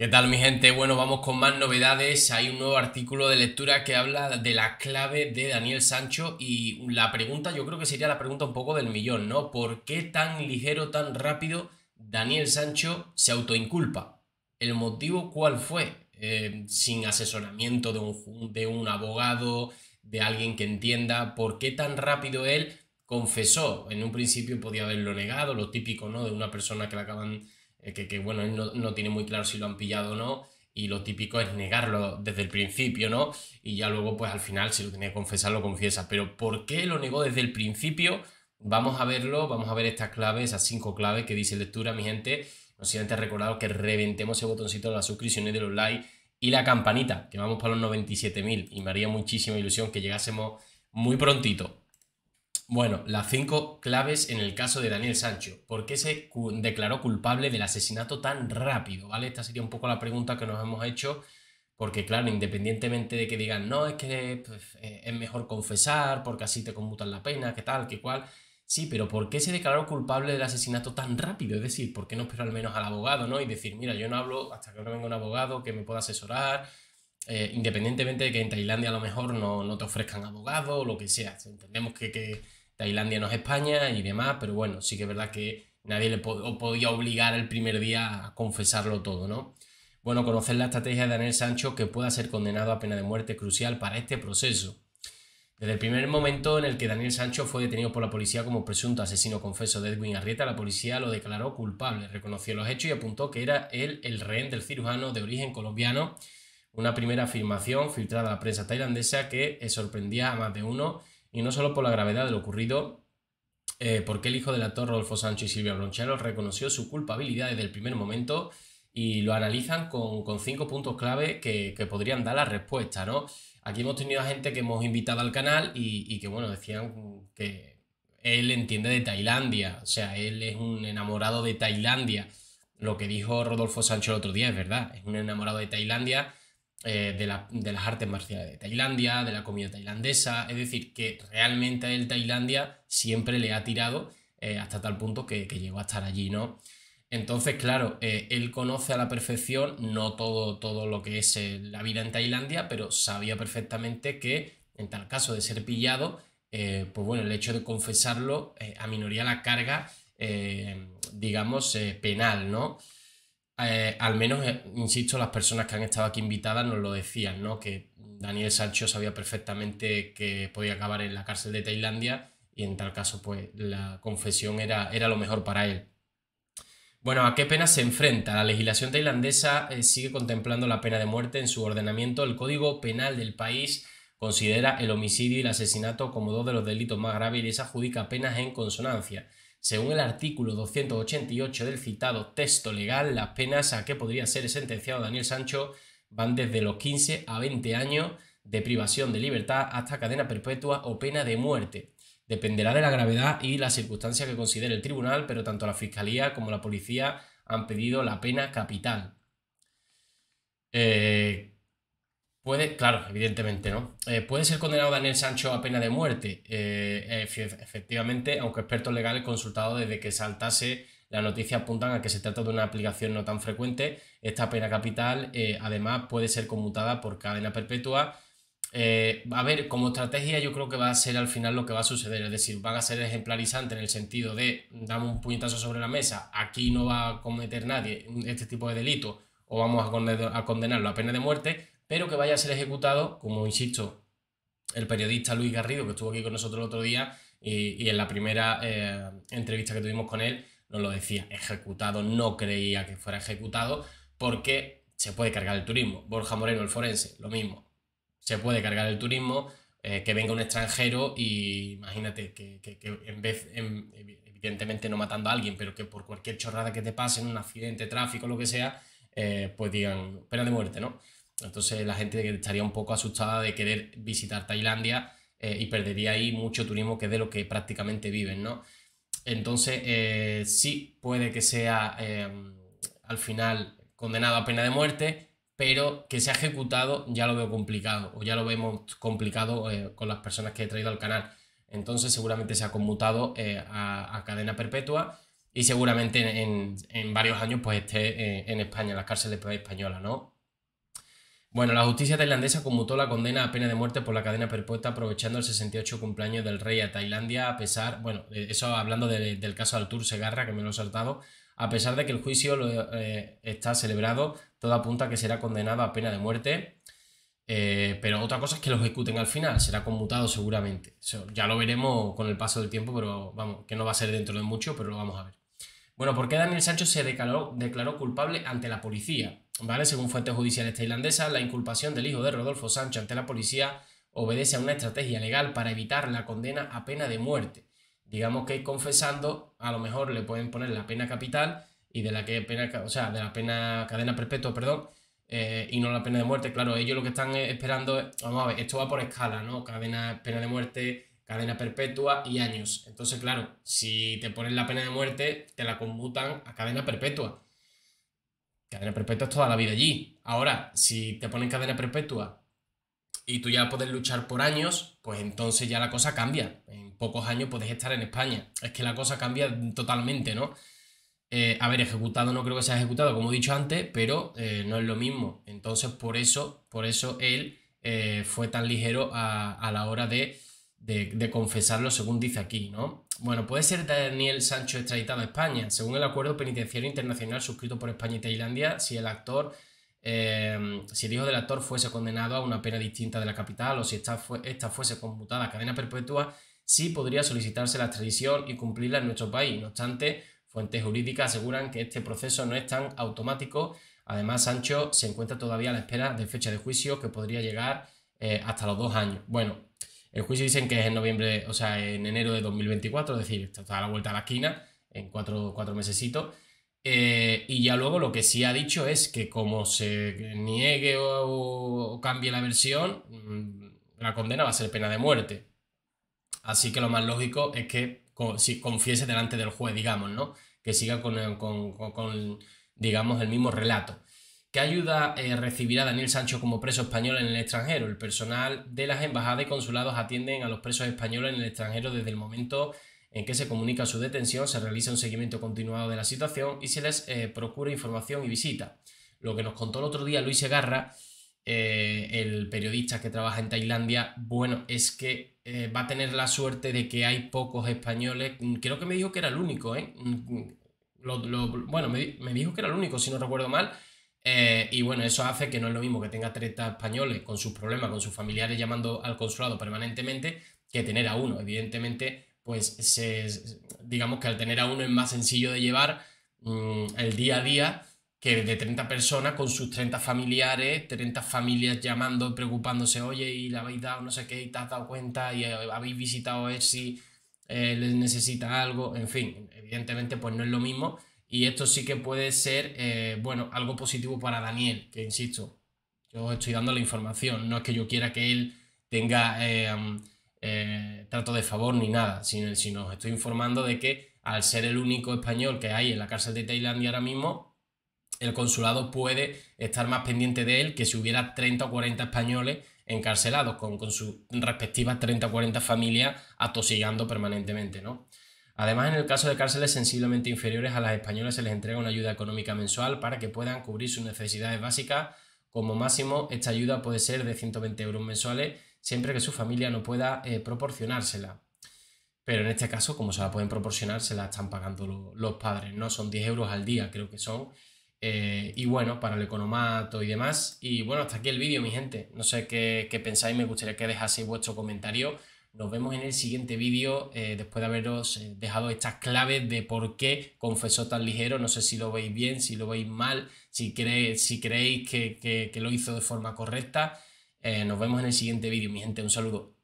¿Qué tal mi gente? Bueno, vamos con más novedades. Hay un nuevo artículo de lectura que habla de la clave de Daniel Sancho y la pregunta, yo creo que sería la pregunta un poco del millón, ¿no? ¿Por qué tan ligero, tan rápido Daniel Sancho se autoinculpa? ¿El motivo cuál fue? Eh, sin asesoramiento de un, de un abogado, de alguien que entienda por qué tan rápido él confesó. En un principio podía haberlo negado, lo típico, ¿no? De una persona que la acaban que, bueno, no, tiene muy claro si lo han pillado o no, y lo típico es negarlo desde el principio, ¿no? Y ya luego, pues al final, si lo tiene que confesar, lo confiesa. Pero ¿por qué lo negó desde el principio? Vamos a verlo, vamos a ver estas claves, esas cinco claves que dice lectura, mi gente. No sé antes recordado que reventemos ese botoncito de las suscripciones de los likes y la campanita, que vamos para los 97.000 y me haría muchísima ilusión que llegásemos muy prontito. Bueno, las cinco claves en el caso de Daniel Sancho. ¿Por qué se declaró culpable del asesinato tan rápido? ¿Vale? Esta sería un poco la pregunta que nos hemos hecho. Porque, claro, independientemente de que digan, no, es que pues, eh, es mejor confesar, porque así te conmutan la pena, qué tal, qué cual. Sí, pero ¿por qué se declaró culpable del asesinato tan rápido? Es decir, ¿por qué no esperar al menos al abogado, no? Y decir, mira, yo no hablo hasta que no venga un abogado que me pueda asesorar, eh, independientemente de que en Tailandia a lo mejor no, te ofrezcan abogado o lo que sea. Entendemos que Tailandia no es España y demás, pero bueno, sí que es verdad que nadie le podía obligar el primer día a confesarlo todo, ¿no? Bueno, conocer la estrategia de Daniel Sancho que pueda ser condenado a pena de muerte crucial para este proceso. Desde el primer momento en el que Daniel Sancho fue detenido por la policía como presunto asesino confeso de Edwin Arrieta, la policía lo declaró culpable, reconoció los hechos y apuntó que era él el rehén del cirujano de origen colombiano, una primera afirmación filtrada a la prensa tailandesa que sorprendía a más de uno y no solo por la gravedad de lo ocurrido, eh, porque el hijo del actor Rodolfo Sánchez y Silvia Bronchero reconoció su culpabilidad desde el primer momento y lo analizan con, cinco puntos clave que, podrían dar la respuesta, ¿no? Aquí hemos tenido a gente que hemos invitado al canal y, y que, bueno, decían que él entiende de Tailandia, o sea, él es un enamorado de Tailandia. Lo que dijo Rodolfo Sancho el otro día es verdad, es un enamorado de Tailandia eh, de, las artes marciales de Tailandia, de la comida tailandesa, es decir, que realmente él Tailandia siempre le ha tirado eh, hasta tal punto que, llegó a estar allí, ¿no? Entonces, claro, eh, él conoce a la perfección no todo, todo lo que es la vida en Tailandia, pero sabía perfectamente que en tal caso de ser pillado, pues bueno, el hecho de confesarlo minoría la carga, digamos, penal, ¿no? Eh, al menos, eh, insisto, las personas que han estado aquí invitadas nos lo decían, ¿no? Que Daniel Sancho sabía perfectamente que podía acabar en la cárcel de Tailandia y en tal caso, pues la confesión era, lo mejor para él. Bueno, ¿a qué penas se enfrenta? La legislación tailandesa eh, sigue contemplando la pena de muerte en su ordenamiento. El Código Penal del país considera el homicidio y el asesinato como dos de los delitos más graves y les adjudica penas en consonancia. Según el artículo 288 del citado texto legal, las penas a que podría ser sentenciado Daniel Sancho van desde los 15 a 20 años de privación de libertad hasta cadena perpetua o pena de muerte. Dependerá de la gravedad y las circunstancias que considere el tribunal, pero tanto la Fiscalía como la Policía han pedido la pena capital. Eh, Puede, claro, evidentemente, ¿no? Eh, puede ser condenado Daniel Sancho a pena de muerte. Eh, eh, efectivamente, aunque expertos legales consultados desde que saltase la noticia apuntan a que se trata de una aplicación no tan frecuente. Esta pena capital, además, puede ser conmutada por cadena perpetua. a ver, como estrategia, yo creo que va a ser al final lo que va a suceder. Es decir, van a ser ejemplarizantes en el sentido de damos un puñetazo sobre la mesa, aquí no va a cometer nadie este tipo de delito o vamos a, condenarlo a pena de muerte, pero que vaya a ser ejecutado, como insisto, el periodista Luis Garrido, que estuvo aquí con nosotros el otro día y, en la primera eh, entrevista que tuvimos con él, nos lo decía, ejecutado, no creía que fuera ejecutado, porque se puede cargar el turismo. Borja Moreno, el forense, lo mismo, se puede cargar el turismo, eh, que venga un extranjero y imagínate que, en vez, evidentemente no matando a alguien, pero que por cualquier chorrada que te pase en un accidente, tráfico, lo que sea, eh, pues digan pena de muerte, ¿no? Entonces la gente estaría un poco asustada de querer visitar Tailandia eh, y perdería ahí mucho turismo que es de lo que prácticamente viven, ¿no? Entonces eh, sí puede que sea em, al final condenado a pena de muerte, pero que sea ejecutado ya lo veo complicado o ya lo vemos complicado eh, con las personas que he traído al canal. Entonces seguramente se ha conmutado a, cadena perpetua y seguramente en, en, varios años pues esté en España, en las cárceles pues, española, ¿no? Bueno, la justicia tailandesa conmutó la condena a pena de muerte por la cadena perpuesta aprovechando el 68 cumpleaños del rey a Tailandia, a pesar, bueno, eh, eso hablando del caso de Segarra, que me lo he saltado, a pesar de que el juicio eh, está celebrado, todo apunta a que será condenado a pena de muerte, eh, pero otra cosa es que lo ejecuten al final, será conmutado seguramente. ya lo veremos con el paso del tiempo, pero vamos, que no va a ser dentro de mucho, pero lo vamos a ver. Bueno, ¿por qué Daniel Sancho se declaró culpable ante la policía? Según fuentes judiciales tailandesas, la inculpación del hijo de Rodolfo Sánchez ante la policía obedece a una estrategia legal para evitar la condena a pena de muerte. Digamos que confesando, a lo mejor le pueden poner la pena capital y de la que pena, o sea, de la pena cadena perpetua, perdón, eh, y no la pena de muerte. Claro, ellos lo que están esperando, vamos a ver, esto va por escala, ¿no? Cadena, pena de muerte, cadena perpetua y años. Entonces, claro, si te ponen la pena de muerte, te la conmutan a cadena perpetua. Cadena perpetua es toda la vida allí. Ahora, si te ponen cadena perpetua y tú ya puedes luchar por años, pues entonces ya la cosa cambia. En pocos años puedes estar en España. Es que la cosa cambia totalmente, ¿no? Haber eh, a ver, ejecutado no creo que sea ejecutado, como he dicho antes, pero eh, no es lo mismo. Entonces, por eso, por eso él eh, fue tan ligero a, la hora de confesarlo, según dice aquí, ¿no? Bueno, puede ser Daniel Sancho extraditado a España, según el acuerdo penitenciario internacional suscrito por España y Tailandia, si el actor, eh, si el hijo del actor fuese condenado a una pena distinta de la capital o si esta, esta fuese conmutada a cadena perpetua, sí podría solicitarse la extradición y cumplirla en nuestro país. No obstante, fuentes jurídicas aseguran que este proceso no es tan automático. Además, Sancho se encuentra todavía a la espera de fecha de juicio que podría llegar eh, hasta los dos años. Bueno, el juicio dicen que es en noviembre, o sea, en enero de 2024, es decir, está a la vuelta a la esquina, en cuatro, cuatro eh, y ya luego lo que sí ha dicho es que como se niegue o, cambie la versión, mm, la condena va a ser pena de muerte. Así que lo más lógico es que si confiese delante del juez, digamos, ¿no? Que siga con, con digamos, el mismo relato. ¿Qué ayuda eh, recibirá Daniel Sancho como preso español en el extranjero? El personal de las embajadas y consulados atienden a los presos españoles en el extranjero desde el momento en que se comunica su detención, se realiza un seguimiento continuado de la situación y se les eh, procura información y visita. Lo que nos contó el otro día Luis Segarra, eh, el periodista que trabaja en Tailandia, bueno, es que va a tener la suerte de que hay pocos españoles, mm, creo que me dijo que era el único, ¿eh? Mm, mm, bueno, me dijo que era el único, si no recuerdo mal eh, y bueno, eso hace que no es lo mismo que tenga 30 españoles con sus problemas, con sus familiares llamando al consulado permanentemente, que tener a uno. Evidentemente, pues digamos que al tener a uno es más sencillo de llevar mm, el día a día que de 30 personas con sus 30 familiares, 30 familias llamando, preocupándose, oye, y le habéis dado no sé qué, y te has dado cuenta, y habéis visitado a ver si eh, les necesita algo, en fin, evidentemente pues no es lo mismo y esto sí que puede ser, eh, bueno, algo positivo para Daniel, que insisto, yo estoy dando la información, no es que yo quiera que él tenga eh, mm, eh, trato de favor ni nada, sino, os estoy informando de que al ser el único español que hay en la cárcel de Tailandia ahora mismo, el consulado puede estar más pendiente de él que si hubiera 30 o 40 españoles encarcelados con, sus respectivas 30 o 40 familias atosigando permanentemente, ¿no? Además, en el caso de cárceles sensiblemente inferiores a las españolas se les entrega una ayuda económica mensual para que puedan cubrir sus necesidades básicas. Como máximo, esta ayuda puede ser de 120 euros mensuales siempre que su familia no pueda eh, proporcionársela. Pero en este caso, como se la pueden proporcionar, se la están pagando los padres, ¿no? Son 10 euros al día, creo que son. Eh, y bueno, para el economato y demás. Y bueno, hasta aquí el vídeo, mi gente. No sé qué, qué pensáis, me gustaría que dejaseis vuestro comentario nos vemos en el siguiente vídeo eh, después de haberos eh, dejado estas claves de por qué confesó tan ligero. No sé si lo veis bien, si lo veis mal, si, creéis, si creéis que, lo hizo de forma correcta. Eh, nos vemos en el siguiente vídeo, mi gente. Un saludo.